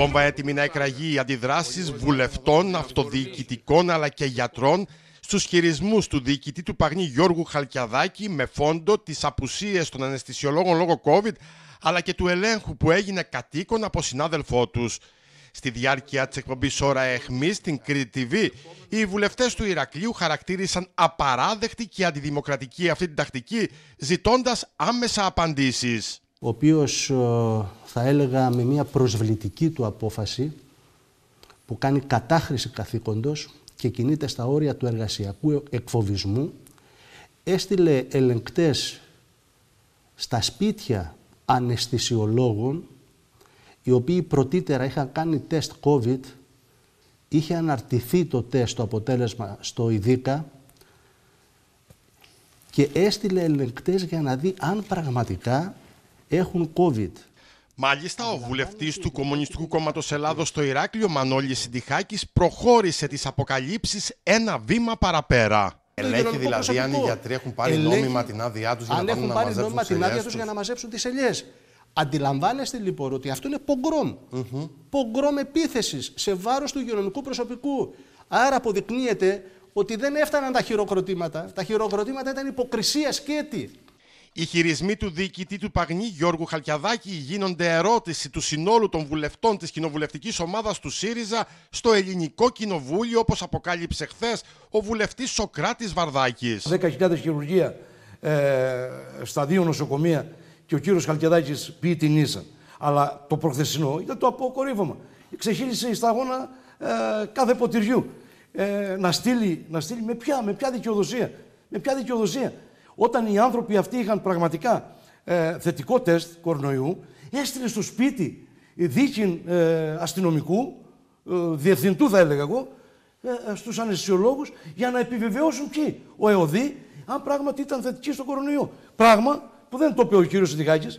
Βόμβα έτοιμη να εκραγεί οι αντιδράσεις βουλευτών, αυτοδιοικητικών αλλά και γιατρών στους χειρισμούς του διοικητή του Παγνή Γιώργου Χαλκιαδάκη με φόντο τις απουσίες των αναισθησιολόγων λόγω COVID αλλά και του ελέγχου που έγινε κατοίκων από συνάδελφό τους. Στη διάρκεια της εκπομπής Ωρα Εχμής στην Κρήτη TV, οι βουλευτές του Ηρακλείου χαρακτήρισαν απαράδεκτη και αντιδημοκρατική αυτή την τακτική, ζητώντας άμεσα απαντήσεις ο οποίος ε, θα έλεγα με μια προσβλητική του απόφαση που κάνει κατάχρηση καθήκοντος και κινείται στα όρια του εργασιακού εκφοβισμού, έστειλε ελεγκτές στα σπίτια αναισθησιολόγων, οι οποίοι πρωτήτερα είχαν κάνει τεστ COVID, είχε αναρτηθεί το τεστ το αποτέλεσμα στο ΙΔΙΚΑ και έστειλε ελεγκτές για να δει αν πραγματικά έχουν COVID. Μάλιστα, ο βουλευτής του Κομμουνιστικού Κόμματος Ελλάδος στο Ηράκλειο, Μανώλης Συντιχάκης, προχώρησε τις αποκαλύψεις ένα βήμα παραπέρα. Ελέγχει δηλαδή αν οι γιατροί έχουν πάρει Ελέγχει... νόμιμα την άδειά τους για, να έχουν πάρει νόμιμα την άδειά τους για να μαζέψουν τις ελιές. Αντιλαμβάνεστε λοιπόν ότι αυτό είναι πογκρόμ. Mm-hmm. Πογκρόμ επίθεσης σε βάρος του υγειονομικού προσωπικού. Άρα αποδεικνύεται ότι δεν έφταναν τα χειροκροτήματα. Τα χειροκροτήματα ήταν υποκρισία σκέτη. Οι χειρισμοί του διοικητή του Παγνή Γιώργου Χαλκιαδάκη γίνονται ερώτηση του συνόλου των βουλευτών της κοινοβουλευτικής ομάδας του ΣΥΡΙΖΑ στο Ελληνικό Κοινοβούλιο, όπως αποκάλυψε χθες ο βουλευτής Σοκράτης Βαρδάκης. 10.000 χειρουργία ε, στα δύο νοσοκομεία και ο κύριος Χαλκιαδάκης πει την ίσα. Αλλά το προχθεσινό ήταν το αποκορύβωμα. Ξεχύλισε η σταγόνα ε, κάθε ποτηριού. Ε, να, στείλει, να στείλει με ποια, με ποια δικαιοδοσία. Με ποια δικαιοδοσία όταν οι άνθρωποι αυτοί είχαν πραγματικά ε, θετικό τεστ κορονοϊού, έστειλε στο σπίτι δίκη ε, αστυνομικού, ε, διευθυντού θα έλεγα εγώ, ε, ε στους αναισθησιολόγους για να επιβεβαιώσουν ποιοι, ο ΕΟΔΗ, αν πράγματι ήταν θετική στο κορονοϊό. Πράγμα που δεν το είπε ο κύριος Σιδηγάκης,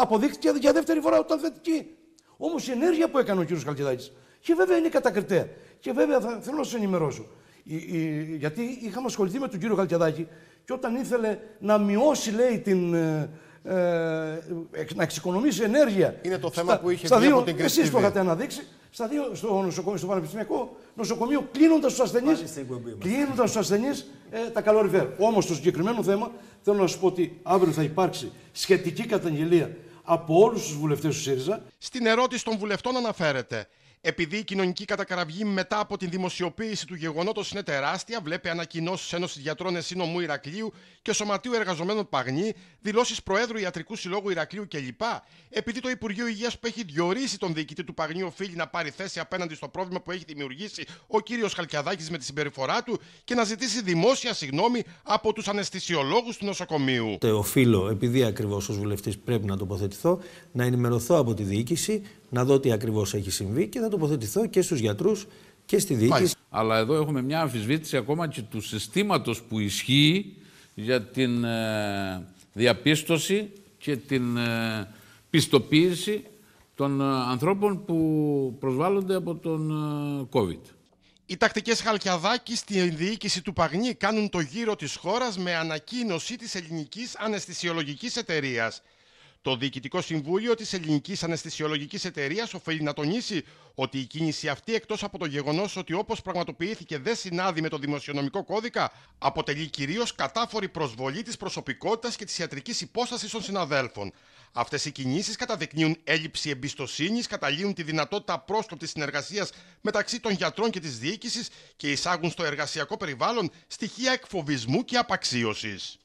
αποδείχτηκε για δεύτερη φορά ότι ήταν θετική. Όμως η ενέργεια που έκανε ο κύριος Καλκιδάκης, και βέβαια είναι κατακριτέα. Και βέβαια θα, θέλω να σας ενημερώσω. γιατί είχαμε ασχοληθεί με τον κύριο Καλκιδάκη και όταν ήθελε να μειώσει, λέει, την, ε, ε, να εξοικονομήσει ενέργεια. Είναι το θέμα που είχε βγει από την κρίση. Εσείς το είχατε αναδείξει. Στα δύο, στο, νοσοκομείο, στο Πανεπιστημιακό νοσοκομείο, κλείνοντας τους ασθενείς κλείνοντας τους ασθενείς, ε, τα καλοριφέρ. Όμως στο συγκεκριμένο θέμα θέλω να σου πω ότι αύριο θα υπάρξει σχετική καταγγελία από όλους τους βουλευτές του ΣΥΡΙΖΑ. Στην ερώτηση των βουλευτών αναφέρεται επειδή η κοινωνική κατακραυγή μετά από την δημοσιοποίηση του γεγονότος είναι τεράστια, βλέπει ανακοινώσεις Ένωση Γιατρών Εσύνομου Ηρακλείου και Σωματείου Εργαζομένων Παγνή, δηλώσεις Προέδρου Ιατρικού Συλλόγου Ηρακλείου κλπ. Επειδή το Υπουργείο Υγείας που έχει διορίσει τον διοικητή του Παγνή οφείλει να πάρει θέση απέναντι στο πρόβλημα που έχει δημιουργήσει ο κύριος Χαλκιαδάκης με τη συμπεριφορά του και να ζητήσει δημόσια συγγνώμη από τους αναισθησιολόγους του νοσοκομείου. Οφείλω, επειδή ακριβώς ως βουλευτής πρέπει να τοποθετηθώ, να ενημερωθώ από τη διοίκηση να δω τι ακριβώς έχει συμβεί και θα τοποθετηθώ και στους γιατρούς και στη διοίκηση. Αλλά εδώ έχουμε μια αμφισβήτηση ακόμα και του συστήματος που ισχύει για την ε, διαπίστωση και την ε, πιστοποίηση των ε, ανθρώπων που προσβάλλονται από τον COVID. Οι τακτικές Χαλκιαδάκη στην διοίκηση του Παγνή κάνουν το γύρο της χώρας με ανακοίνωση της ελληνικής αναισθησιολογικής εταιρείας. Το Διοικητικό Συμβούλιο της Ελληνικής Αναισθησιολογικής Εταιρείας οφείλει να τονίσει ότι η κίνηση αυτή, εκτός από το γεγονός ότι όπως πραγματοποιήθηκε δεν συνάδει με το Δημοσιονομικό Κώδικα, αποτελεί κυρίως κατάφορη προσβολή της προσωπικότητας και της ιατρικής υπόστασης των συναδέλφων. Αυτές οι κινήσεις καταδεικνύουν έλλειψη εμπιστοσύνης, καταλύουν τη δυνατότητα πρόσκοπτη συνεργασίας μεταξύ των γιατρών και της διοίκησης και εισάγουν στο εργασιακό περιβάλλον στοιχεία εκφοβισμού και απαξίωσης.